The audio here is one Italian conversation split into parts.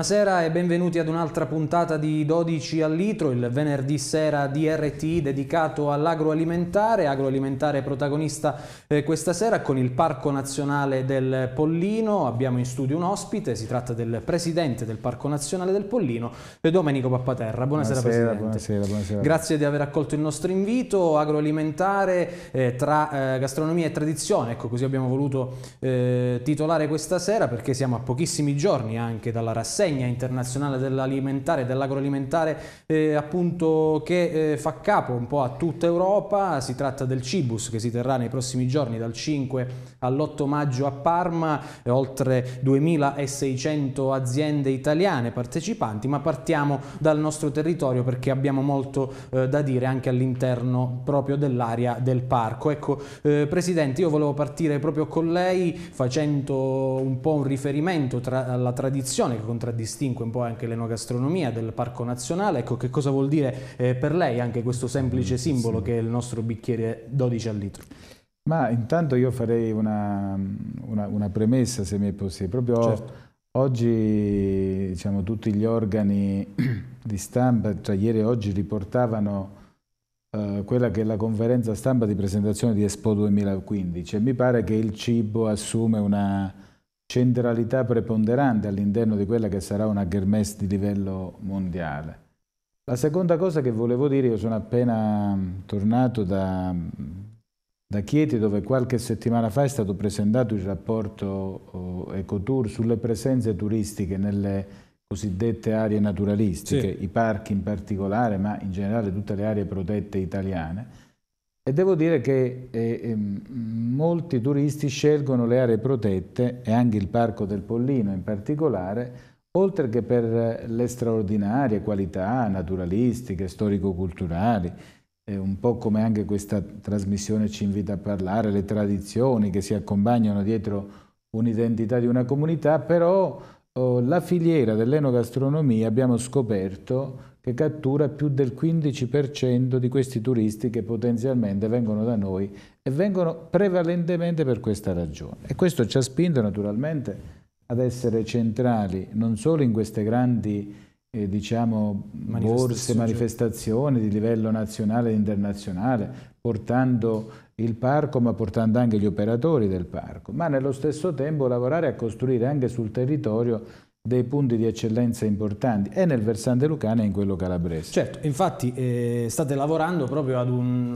Buonasera e benvenuti ad un'altra puntata di 12 al litro, il venerdì sera di RTI dedicato all'agroalimentare, agroalimentare protagonista eh, questa sera con il Parco Nazionale del Pollino, abbiamo in studio un ospite, si tratta del Presidente del Parco Nazionale del Pollino, eh, Domenico Pappaterra. Buonasera, buonasera Presidente. Buonasera, buonasera. Grazie di aver accolto il nostro invito, agroalimentare eh, tra eh, gastronomia e tradizione, ecco così abbiamo voluto eh, titolare questa sera perché siamo a pochissimi giorni anche dalla rassegna rassegna internazionale dell'alimentare e dell'agroalimentare eh, appunto che eh, fa capo un po' a tutta Europa, si tratta del Cibus che si terrà nei prossimi giorni dal 5 all'8 maggio a Parma, eh, oltre 2.600 aziende italiane partecipanti, ma partiamo dal nostro territorio perché abbiamo molto eh, da dire anche all'interno proprio dell'area del parco. Ecco, eh, Presidente, io volevo partire proprio con lei facendo un po' un riferimento tra, alla tradizione che contraddistingue un po' anche l'enogastronomia del Parco Nazionale, ecco che cosa vuol dire eh, per lei anche questo semplice mm, simbolo sì. che è il nostro bicchiere 12 al litro? Ma intanto io farei una, una, una premessa, se mi è possibile. Proprio certo. oggi diciamo, tutti gli organi di stampa, tra cioè ieri e oggi, riportavano eh, quella che è la conferenza stampa di presentazione di Expo 2015 e mi pare che il cibo assume una centralità preponderante all'interno di quella che sarà una kermesse di livello mondiale. La seconda cosa che volevo dire, io sono appena tornato da da Chieti, dove qualche settimana fa è stato presentato il rapporto eh, Ecotour sulle presenze turistiche nelle cosiddette aree naturalistiche, sì. i parchi in particolare, ma in generale tutte le aree protette italiane, e devo dire che eh, ehm, molti turisti scelgono le aree protette e anche il Parco del Pollino in particolare, oltre che per le straordinarie qualità naturalistiche, storico-culturali, eh, un po' come anche questa trasmissione ci invita a parlare, le tradizioni che si accompagnano dietro un'identità di una comunità, però oh, la filiera dell'enogastronomia abbiamo scoperto che cattura più del 15% di questi turisti che potenzialmente vengono da noi e vengono prevalentemente per questa ragione. E questo ci ha spinto naturalmente ad essere centrali non solo in queste grandi eh, diciamo, manifestazioni. borse, manifestazioni di livello nazionale e internazionale, portando il parco ma portando anche gli operatori del parco, ma nello stesso tempo lavorare a costruire anche sul territorio dei punti di eccellenza importanti e nel versante lucano e in quello calabrese. Certo, infatti eh, state lavorando proprio ad un,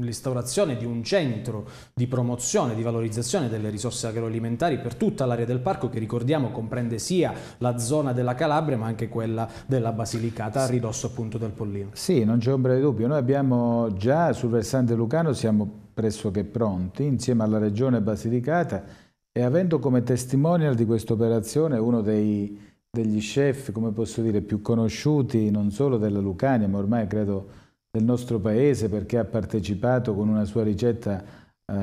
l'instaurazione di un centro di promozione, di valorizzazione delle risorse agroalimentari per tutta l'area del parco che ricordiamo comprende sia la zona della Calabria ma anche quella della Basilicata a ridosso appunto del Pollino. Sì, non c'è ombra di dubbio, noi abbiamo già sul versante lucano siamo pressoché pronti insieme alla regione Basilicata e avendo come testimonial di questa operazione uno dei, degli chef, come posso dire, più conosciuti non solo della Lucania ma ormai credo del nostro paese perché ha partecipato con una sua ricetta eh,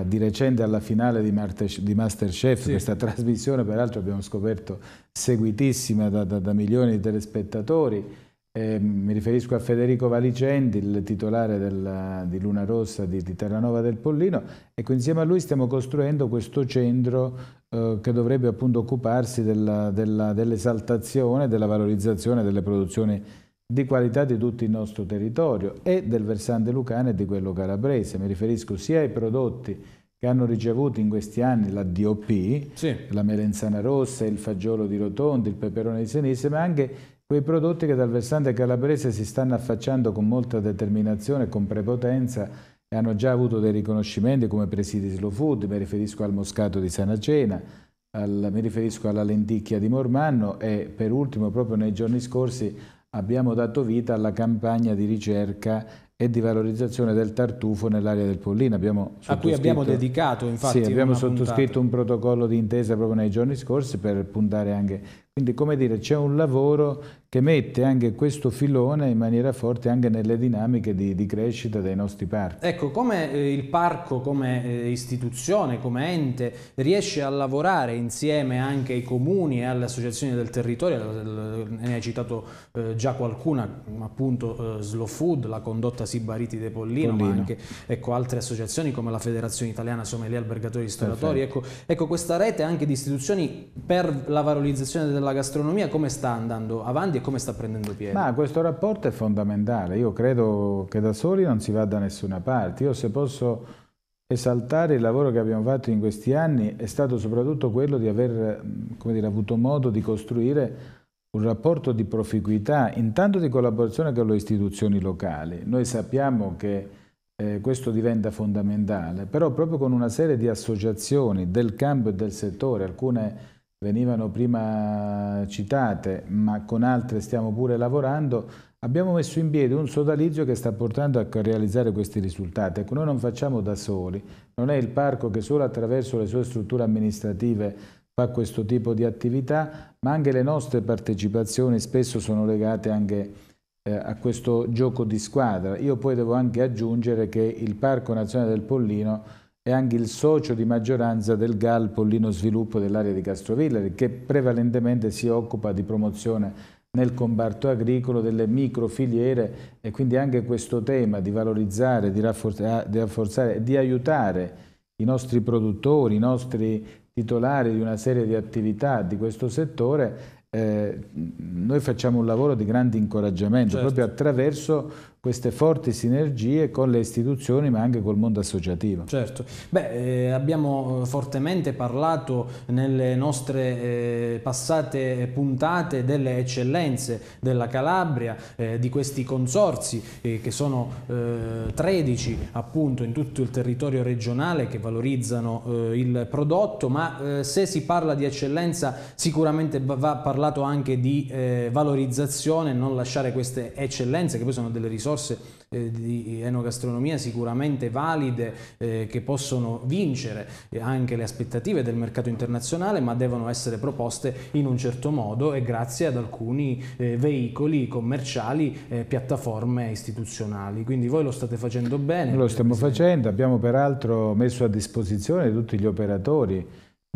di recente alla finale di, Masterchef, sì. questa trasmissione peraltro abbiamo scoperto seguitissima da, da, da milioni di telespettatori. Eh, mi riferisco a Federico Valicendi, il titolare della, di Luna Rossa di, di, Terranova del Pollino. Ecco, insieme a lui stiamo costruendo questo centro eh, che dovrebbe appunto occuparsi dell'esaltazione e della valorizzazione delle produzioni di qualità di tutto il nostro territorio e del versante lucano e di quello calabrese. Mi riferisco sia ai prodotti che hanno ricevuto in questi anni la DOP, sì. la melenzana rossa, il fagiolo di rotondi, il peperone di sinistra, ma anche quei prodotti che dal versante calabrese si stanno affacciando con molta determinazione e con prepotenza e hanno già avuto dei riconoscimenti come presidi slow food, mi riferisco al moscato di Sanacena, al, mi riferisco alla lenticchia di Mormanno e per ultimo proprio nei giorni scorsi abbiamo dato vita alla campagna di ricerca e di valorizzazione del tartufo nell'area del Pollino. Abbiamo a cui abbiamo dedicato infatti. Sì, abbiamo sottoscritto puntata. un protocollo di intesa proprio nei giorni scorsi per puntare anche. Quindi come dire, c'è un lavoro che mette anche questo filone in maniera forte anche nelle dinamiche di, di crescita dei nostri parchi. Ecco, come eh, il parco, come eh, istituzione, come ente, riesce a lavorare insieme anche ai comuni e alle associazioni del territorio, eh, ne hai citato eh, già qualcuna, appunto eh, Slow Food, la condotta Sibariti De Pollino, Pollino. ma anche ecco, altre associazioni come la Federazione Italiana Sommelier Albergatori e Storatori, ecco, ecco questa rete anche di istituzioni per la valorizzazione della gastronomia, come sta andando avanti? e come sta prendendo piede? Ma questo rapporto è fondamentale, io credo che da soli non si va da nessuna parte, io se posso esaltare il lavoro che abbiamo fatto in questi anni è stato soprattutto quello di aver dire, avuto modo di costruire un rapporto di proficuità, intanto di collaborazione con le istituzioni locali. Noi sappiamo che eh, questo diventa fondamentale, però proprio con una serie di associazioni del campo e del settore, alcune venivano prima citate, ma con altre stiamo pure lavorando, abbiamo messo in piedi un sodalizio che sta portando a realizzare questi risultati. Ecco, noi non facciamo da soli, non è il parco che solo attraverso le sue strutture amministrative fa questo tipo di attività, ma anche le nostre partecipazioni spesso sono legate anche eh, a questo gioco di squadra. Io poi devo anche aggiungere che il Parco Nazionale del Pollino è anche il socio di maggioranza del GAL Pollino Sviluppo dell'area di Castrovillari, che prevalentemente si occupa di promozione nel comparto agricolo delle microfiliere e quindi anche questo tema di valorizzare, di rafforzare, di, rafforzare, di aiutare i nostri produttori, i nostri titolari di una serie di attività di questo settore, eh, noi facciamo un lavoro di grande incoraggiamento certo. proprio attraverso queste forti sinergie con le istituzioni ma anche col mondo associativo. Certo, Beh, eh, abbiamo eh, fortemente parlato nelle nostre eh, passate puntate delle eccellenze della Calabria, eh, di questi consorzi eh, che sono 13 eh, appunto in tutto il territorio regionale che valorizzano il prodotto, ma se si parla di eccellenza sicuramente va parlato anche di valorizzazione, non lasciare queste eccellenze che poi sono delle risorse risorse eh, di enogastronomia sicuramente valide eh, che possono vincere eh, anche le aspettative del mercato internazionale ma devono essere proposte in un certo modo e grazie ad alcuni eh, veicoli commerciali eh, piattaforme istituzionali quindi voi lo state facendo bene lo stiamo facendo abbiamo peraltro messo a disposizione tutti gli operatori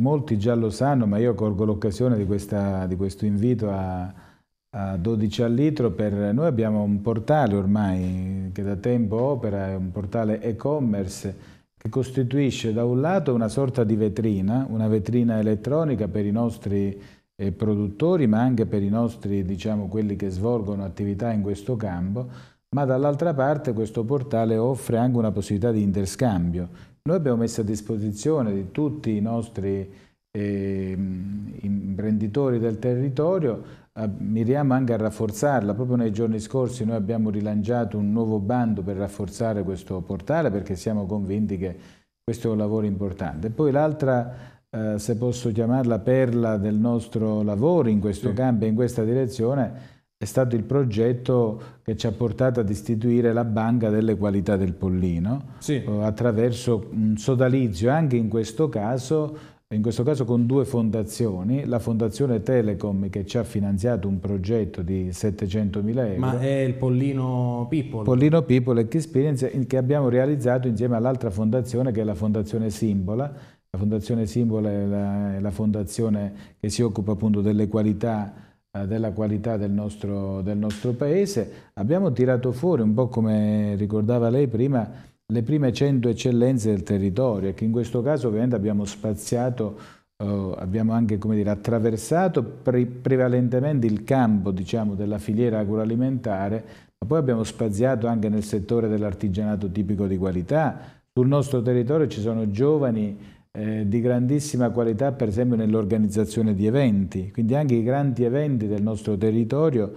molti già lo sanno ma io colgo l'occasione di, di questo invito a a 12 al litro. Per... Noi abbiamo un portale ormai che da tempo opera, è un portale e-commerce che costituisce da un lato una sorta di vetrina, una vetrina elettronica per i nostri eh, produttori ma anche per i nostri, diciamo, quelli che svolgono attività in questo campo, ma dall'altra parte questo portale offre anche una possibilità di interscambio. Noi abbiamo messo a disposizione di tutti i nostri eh, imprenditori del territorio miriamo anche a rafforzarla. Proprio nei giorni scorsi noi abbiamo rilanciato un nuovo bando per rafforzare questo portale perché siamo convinti che questo è un lavoro importante. Poi l'altra, eh, se posso chiamarla perla del nostro lavoro in questo sì. campo e in questa direzione, è stato il progetto che ci ha portato ad istituire la Banca delle Qualità del Pollino sì. Eh, attraverso un sodalizio anche in questo caso in questo caso con due fondazioni, la fondazione Telecom che ci ha finanziato un progetto di 700 mila euro. Ma è il Pollino People? Pollino People e Experience che abbiamo realizzato insieme all'altra fondazione che è la fondazione Simbola. La fondazione Simbola è la, è la fondazione che si occupa appunto delle qualità eh, della qualità del nostro, del nostro paese, abbiamo tirato fuori, un po' come ricordava lei prima, le prime 100 eccellenze del territorio e che in questo caso ovviamente abbiamo spaziato, eh, abbiamo anche dire, attraversato pre prevalentemente il campo diciamo, della filiera agroalimentare, ma poi abbiamo spaziato anche nel settore dell'artigianato tipico di qualità. Sul nostro territorio ci sono giovani eh, di grandissima qualità per esempio nell'organizzazione di eventi, quindi anche i grandi eventi del nostro territorio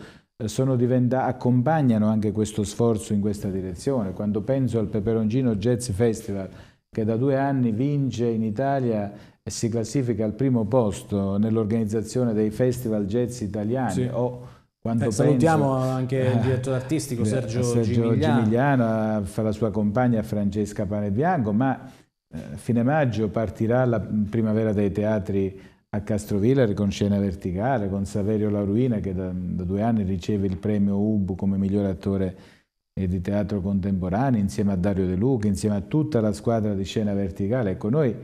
accompagnano anche questo sforzo in questa direzione. Quando penso al Peperoncino Jazz Festival, che da due anni vince in Italia e si classifica al primo posto nell'organizzazione dei festival jazz italiani, sì. o quando eh, salutiamo anche il direttore artistico eh, Sergio, Sergio Gimigliano. Eh, fa la sua compagna Francesca Panebianco, ma a eh, fine maggio partirà la primavera dei teatri a Castrovillari con Scena Verticale, con Saverio Lauruina che da, da due anni riceve il premio UB come miglior attore eh, di teatro contemporaneo, insieme a Dario De Luca, insieme a tutta la squadra di Scena Verticale. Ecco, noi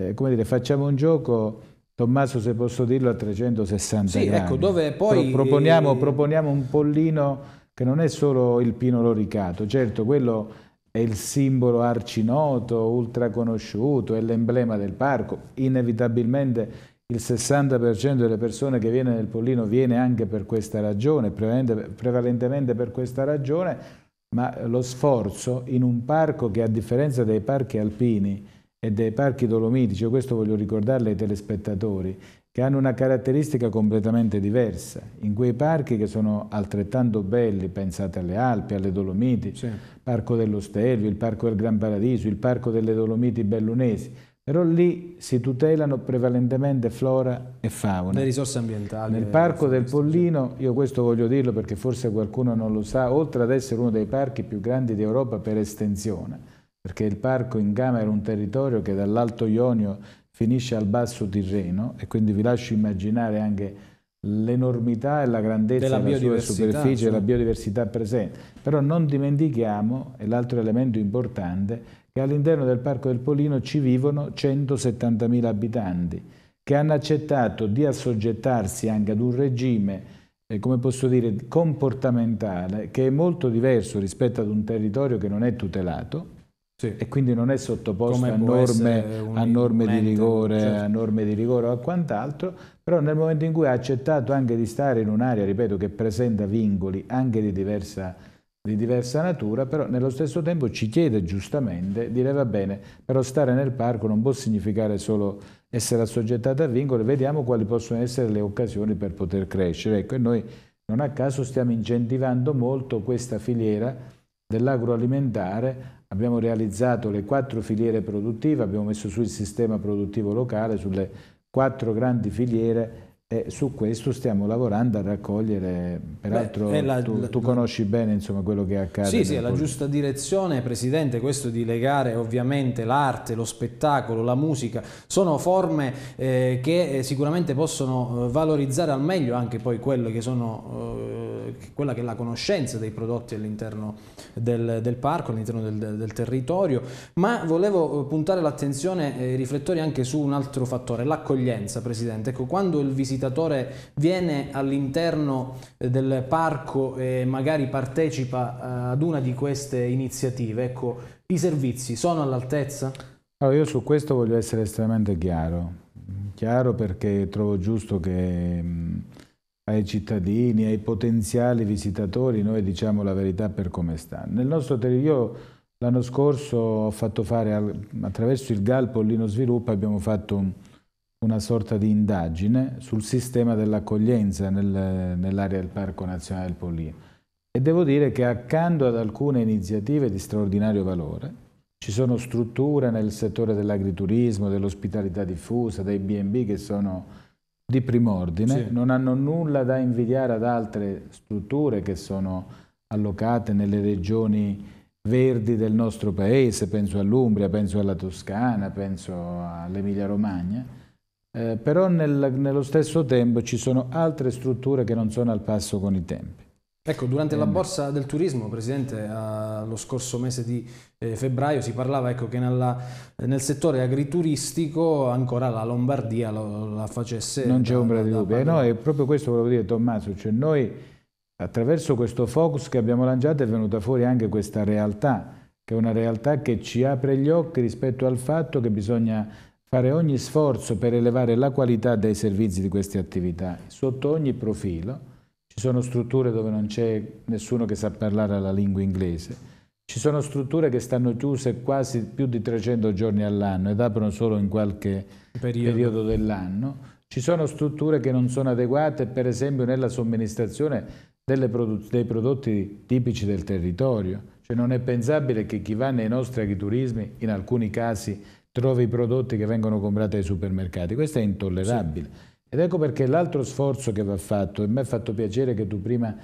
eh, come dire, facciamo un gioco... Tommaso, se posso dirlo, a 360 sì, gradi. Ecco, dove poi... Pro proponiamo, eh, proponiamo un pollino che non è solo il pino loricato, certo, quello è il simbolo arcinoto, ultraconosciuto, è l'emblema del parco, inevitabilmente il 60% delle persone che viene nel pollino viene anche per questa ragione, prevalentemente per questa ragione, ma lo sforzo in un parco che a differenza dei parchi alpini e dei parchi dolomitici, cioè questo voglio ricordarle ai telespettatori, che hanno una caratteristica completamente diversa. In quei parchi che sono altrettanto belli, pensate alle Alpi, alle Dolomiti, il sì. Parco dello Stelvio, il Parco del Gran Paradiso, il Parco delle Dolomiti Bellunesi, però lì si tutelano prevalentemente flora e fauna. Le risorse ambientali. Nel eh, parco del Pollino, io questo voglio dirlo perché forse qualcuno non lo sa, oltre ad essere uno dei parchi più grandi d'Europa per estensione, perché il parco in Gama era un territorio che dall'Alto Ionio finisce al Basso Tirreno e quindi vi lascio immaginare anche l'enormità e la grandezza della, della superficie e la biodiversità presente. Però non dimentichiamo, e l'altro elemento importante, e all'interno del Parco del Polino ci vivono 170.000 abitanti che hanno accettato di assoggettarsi anche ad un regime eh, come posso dire, comportamentale che è molto diverso rispetto ad un territorio che non è tutelato sì. e quindi non è sottoposto a norme, a, norme mente, rigore, certo. a norme, di rigore, o a quant'altro, però nel momento in cui ha accettato anche di stare in un'area, ripeto, che presenta vincoli anche di diversa di diversa natura, però nello stesso tempo ci chiede giustamente, dire va bene, però stare nel parco non può significare solo essere assoggettata a vincoli, vediamo quali possono essere le occasioni per poter crescere. Ecco, e noi non a caso stiamo incentivando molto questa filiera dell'agroalimentare, abbiamo realizzato le quattro filiere produttive, abbiamo messo su il sistema produttivo locale, sulle quattro grandi filiere e su questo stiamo lavorando a raccogliere, peraltro Beh, la, tu, tu, conosci bene insomma, quello che accade. Sì, sì, è la giusta direzione, Presidente, questo di legare ovviamente l'arte, lo spettacolo, la musica, sono forme eh, che eh, sicuramente possono eh, valorizzare al meglio anche poi che sono, eh, quella che è la conoscenza dei prodotti all'interno del, del, parco, all'interno del, del, territorio, ma volevo eh, puntare l'attenzione e i riflettori anche su un altro fattore, l'accoglienza, Presidente. Ecco, quando il visitante visitatore viene all'interno eh, del parco e magari partecipa eh, ad una di queste iniziative, ecco, i servizi sono all'altezza? Allora io su questo voglio essere estremamente chiaro, chiaro perché trovo giusto che mm, ai cittadini, ai potenziali visitatori, noi diciamo la verità per come sta. Nel nostro territorio l'anno scorso ho fatto fare attraverso il GAL Pollino Sviluppo abbiamo fatto un, una sorta di indagine sul sistema dell'accoglienza nel, nell'area del Parco Nazionale del Pollino. E devo dire che accanto ad alcune iniziative di straordinario valore, ci sono strutture nel settore dell'agriturismo, dell'ospitalità diffusa, dei B&B che sono di prim'ordine, sì. non hanno nulla da invidiare ad altre strutture che sono allocate nelle regioni verdi del nostro paese, penso all'Umbria, penso alla Toscana, penso all'Emilia Romagna, eh, però nel, nello stesso tempo ci sono altre strutture che non sono al passo con i tempi. Ecco, durante la eh, borsa del turismo, Presidente, lo scorso mese di eh, febbraio si parlava ecco, che nella, nel settore agrituristico ancora la Lombardia lo, la facesse... Non c'è ombra di dubbio, eh, no, è proprio questo volevo dire Tommaso, cioè noi attraverso questo focus che abbiamo lanciato è venuta fuori anche questa realtà, che è una realtà che ci apre gli occhi rispetto al fatto che bisogna fare ogni sforzo per elevare la qualità dei servizi di queste attività. Sotto ogni profilo ci sono strutture dove non c'è nessuno che sa parlare la lingua inglese, ci sono strutture che stanno chiuse quasi più di 300 giorni all'anno ed aprono solo in qualche periodo, periodo dell'anno. Ci sono strutture che non sono adeguate, per esempio, nella somministrazione Prodotti, dei prodotti tipici del territorio. Cioè non è pensabile che chi va nei nostri agriturismi, in alcuni casi trovi i prodotti che vengono comprati ai supermercati. Questo è intollerabile. Sì. Ed ecco perché l'altro sforzo che va fatto, e mi ha fatto piacere che tu prima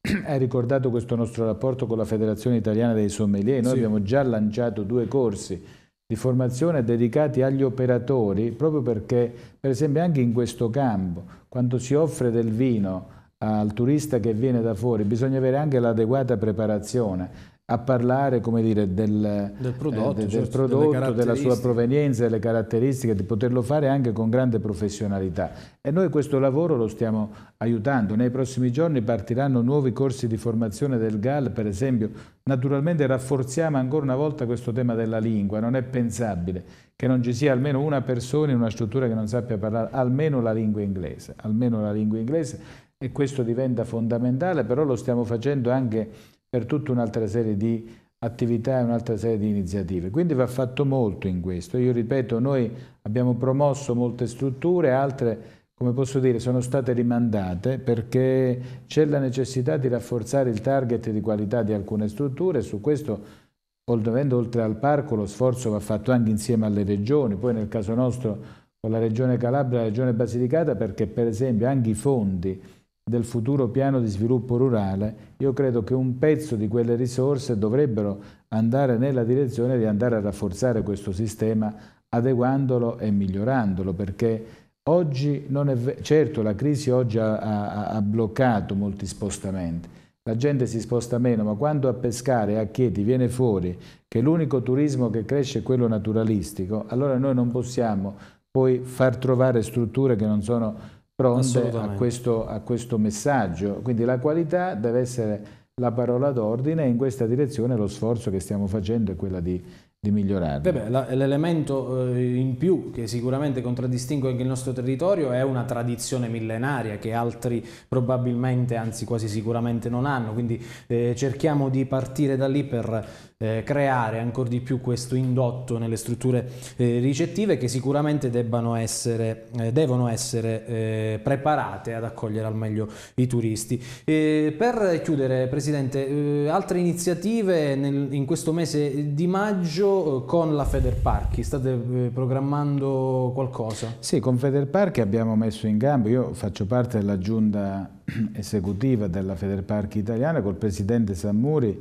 hai ricordato questo nostro rapporto con la Federazione Italiana dei Sommelier, noi sì. abbiamo già lanciato due corsi di formazione dedicati agli operatori, proprio perché, per esempio, anche in questo campo, quando si offre del vino al turista che viene da fuori, bisogna avere anche l'adeguata preparazione a parlare dire, del, del, eh, prodotto, eh, de, del cioè, prodotto della sua provenienza, delle caratteristiche, di poterlo fare anche con grande professionalità. E noi questo lavoro lo stiamo aiutando. Nei prossimi giorni partiranno nuovi corsi di formazione del GAL, per esempio. Naturalmente rafforziamo ancora una volta questo tema della lingua. Non è pensabile che non ci sia almeno una persona in una struttura che non sappia parlare almeno la lingua inglese. Almeno la lingua inglese. E questo diventa fondamentale, però lo stiamo facendo anche per tutta un'altra serie di attività e un'altra serie di iniziative. Quindi va fatto molto in questo. Io ripeto, noi abbiamo promosso molte strutture, altre, come posso dire, sono state rimandate perché c'è la necessità di rafforzare il target di qualità di alcune strutture e su questo Oltre, oltre al parco lo sforzo va fatto anche insieme alle regioni, poi nel caso nostro con la regione Calabria e la regione Basilicata perché per esempio anche i fondi del futuro piano di sviluppo rurale, io credo che un pezzo di quelle risorse dovrebbero andare nella direzione di andare a rafforzare questo sistema adeguandolo e migliorandolo, perché oggi non è certo la crisi oggi ha, ha, ha bloccato molti spostamenti, la gente si sposta meno, ma quando a pescare a Chieti viene fuori che l'unico turismo che cresce è quello naturalistico, allora noi non possiamo poi far trovare strutture che non sono pronte a questo, a questo messaggio. Quindi la qualità deve essere la parola d'ordine e in questa direzione lo sforzo che stiamo facendo è quello di di migliorare. l'elemento eh, in più che sicuramente contraddistingue anche il nostro territorio è una tradizione millenaria che altri probabilmente, anzi quasi sicuramente non hanno, quindi eh, cerchiamo di partire da lì per eh, creare ancora di più questo indotto nelle strutture eh, ricettive che sicuramente essere, eh, devono essere eh, preparate ad accogliere al meglio i turisti. E per chiudere Presidente, altre iniziative nel, in questo mese di maggio eh, con la Federparchi, state eh, programmando qualcosa? Sì, con Federparchi abbiamo messo in campo, io faccio parte della giunta esecutiva della Federparchi italiana col presidente Sammuri,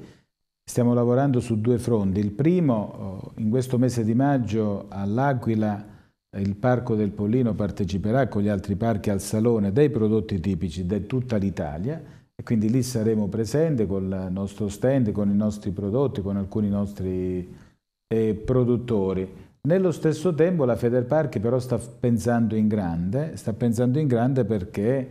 stiamo lavorando su due fronti. Il primo, oh, in questo mese di maggio all'Aquila il Parco del Pollino parteciperà con gli altri parchi al Salone dei prodotti tipici di tutta l'Italia e quindi lì saremo presenti con il nostro stand, con i nostri prodotti, con alcuni nostri eh, produttori. Nello stesso tempo la Federparchi però sta pensando in grande, sta pensando in grande perché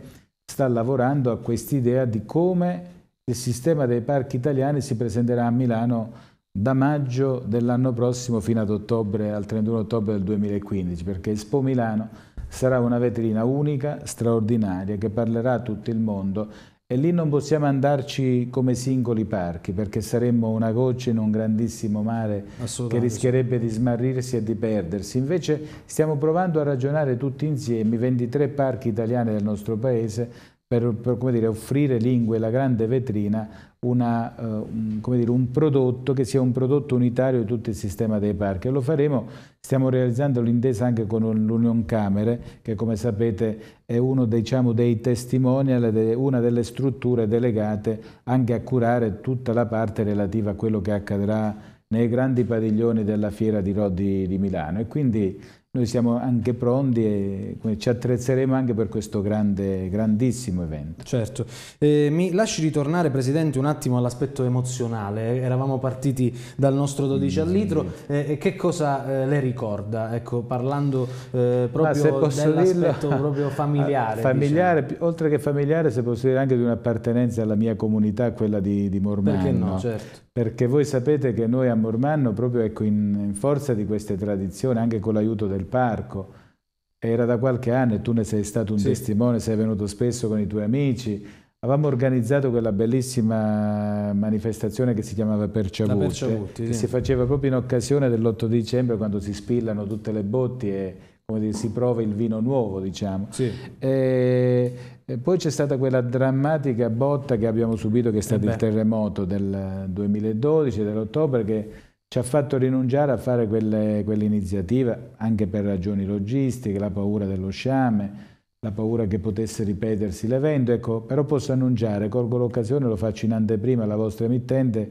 sta lavorando a quest'idea di come il sistema dei parchi italiani si presenterà a Milano da maggio dell'anno prossimo fino ad ottobre, al 31 ottobre del 2015, perché Expo Milano sarà una vetrina unica, straordinaria, che parlerà a tutto il mondo e lì non possiamo andarci come singoli parchi, perché saremmo una goccia in un grandissimo mare che rischierebbe di smarrirsi e di perdersi. Invece stiamo provando a ragionare tutti insieme, i 23 parchi italiani del nostro paese, per, per dire, offrire lingue la grande vetrina una, eh, un, dire, un, prodotto che sia un prodotto unitario di tutto il sistema dei parchi lo faremo, stiamo realizzando l'intesa anche con l'Union Camere che come sapete è uno diciamo, dei testimonial, una delle strutture delegate anche a curare tutta la parte relativa a quello che accadrà nei grandi padiglioni della fiera di Rodi di Milano e quindi noi siamo anche pronti e ci attrezzeremo anche per questo grande, grandissimo evento. Certo. Eh, mi lasci ritornare, Presidente, un attimo all'aspetto emozionale. Eravamo partiti dal nostro 12 mm. al litro. Eh, che cosa eh, le ricorda? Ecco, parlando eh, proprio dell'aspetto proprio familiare. familiare diciamo. oltre che familiare, se posso dire anche di un'appartenenza alla mia comunità, quella di, di Mormano. Perché no, certo perché voi sapete che noi a Mormanno, proprio ecco, in, in, forza di queste tradizioni, anche con l'aiuto del parco, era da qualche anno e tu ne sei stato un sì. testimone, sei venuto spesso con i tuoi amici, avevamo organizzato quella bellissima manifestazione che si chiamava Perciavuti, Perciavuti sì. si faceva proprio in occasione dell'8 dicembre quando si spillano tutte le botti e dire, si prova il vino nuovo, diciamo. Sì. E e poi c'è stata quella drammatica botta che abbiamo subito, che è stato eh il terremoto del 2012, dell'ottobre, che ci ha fatto rinunciare a fare quell'iniziativa, anche per ragioni logistiche, la paura dello sciame, la paura che potesse ripetersi l'evento. Ecco, però posso annunciare, colgo l'occasione, lo faccio in anteprima alla vostra emittente,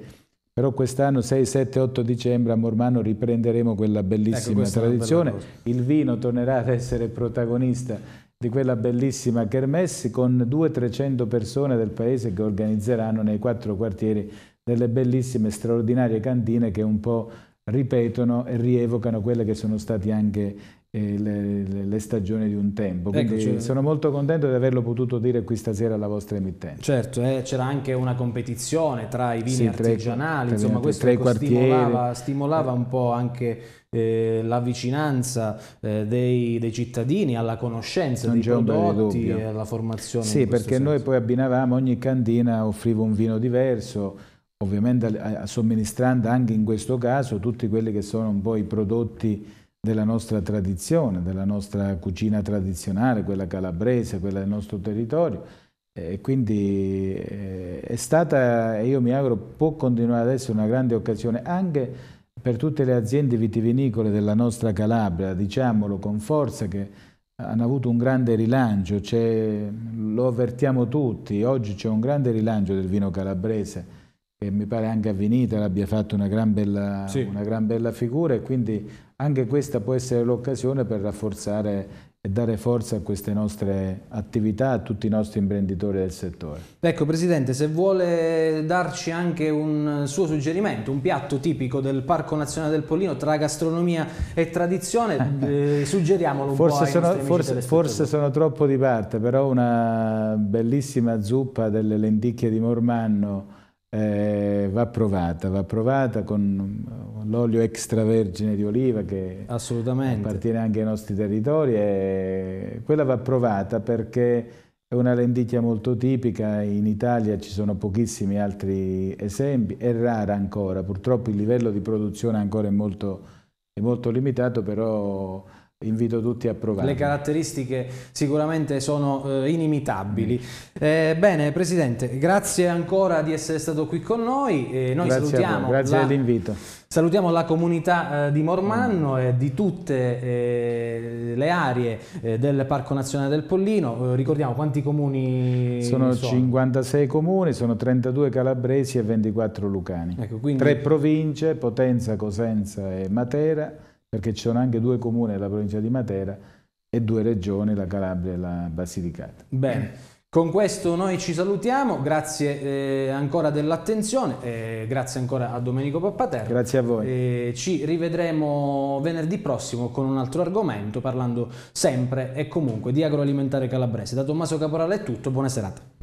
però quest'anno 6, 7, 8 dicembre a Mormano riprenderemo quella ecco, bellissima ecco, tradizione. Bella Il vino tornerà ad essere protagonista di quella bellissima Kermesse con 200-300 persone del paese che organizzeranno nei quattro quartieri delle bellissime straordinarie cantine che un po' ripetono e rievocano quelle che sono state anche eh, le, le, stagioni di un tempo. Ecco, Quindi ecco, cioè... sono molto contento di averlo potuto dire qui stasera alla vostra emittente. Certo, eh, c'era anche una competizione tra i vini sì, artigianali, tre, insomma questo ecco, stimolava, stimolava eh. un po' anche eh, la vicinanza eh, dei, dei, cittadini alla conoscenza non dei prodotti e alla formazione. Sì, perché senso. noi poi abbinavamo, ogni cantina offriva un vino diverso, ovviamente eh, somministrando anche in questo caso tutti quelli che sono un po' i prodotti della nostra tradizione, della nostra cucina tradizionale, quella calabrese, quella del nostro territorio. E quindi eh, è stata, e io mi auguro può continuare ad essere una grande occasione anche per tutte le aziende vitivinicole della nostra Calabria, diciamolo con forza che hanno avuto un grande rilancio, lo avvertiamo tutti, oggi c'è un grande rilancio del vino calabrese e mi pare anche a Vinitala abbia fatto una gran, bella, sì. una gran bella figura e quindi anche questa può essere l'occasione per rafforzare e dare forza a queste nostre attività, a tutti i nostri imprenditori del settore. Ecco Presidente, se vuole darci anche un suo suggerimento, un piatto tipico del Parco Nazionale del Pollino tra gastronomia e tradizione, eh, suggeriamolo un forse po' sono, forse, forse sono troppo di parte, però una bellissima zuppa delle lenticchie di Mormanno eh, va provata, va provata con l'olio extravergine di oliva che appartiene anche ai nostri territori e quella va provata perché è una lenticchia molto tipica, in Italia ci sono pochissimi altri esempi, è rara ancora, purtroppo il livello di produzione ancora è molto, è molto limitato, però invito tutti a provare. Le caratteristiche sicuramente sono eh, inimitabili. Mm. Eh, bene Presidente, grazie ancora di essere stato qui con noi. Eh, noi grazie salutiamo, grazie dell'invito. Salutiamo la comunità eh, di Mormanno mm. e di tutte eh, le aree eh, del Parco Nazionale del Pollino. ricordiamo quanti comuni sono? Sono 56 comuni, sono 32 calabresi e 24 lucani. Ecco, quindi... Tre province, Potenza, Cosenza e Matera perché ci sono anche due comuni della provincia di Matera e due regioni, la Calabria e la Basilicata. Bene. Con questo noi ci salutiamo, grazie eh, ancora dell'attenzione, eh, grazie ancora a Domenico Pappaterra. Grazie a voi. Eh, ci rivedremo venerdì prossimo con un altro argomento, parlando sempre e comunque di agroalimentare calabrese. Da Tommaso Caporale è tutto, buona serata.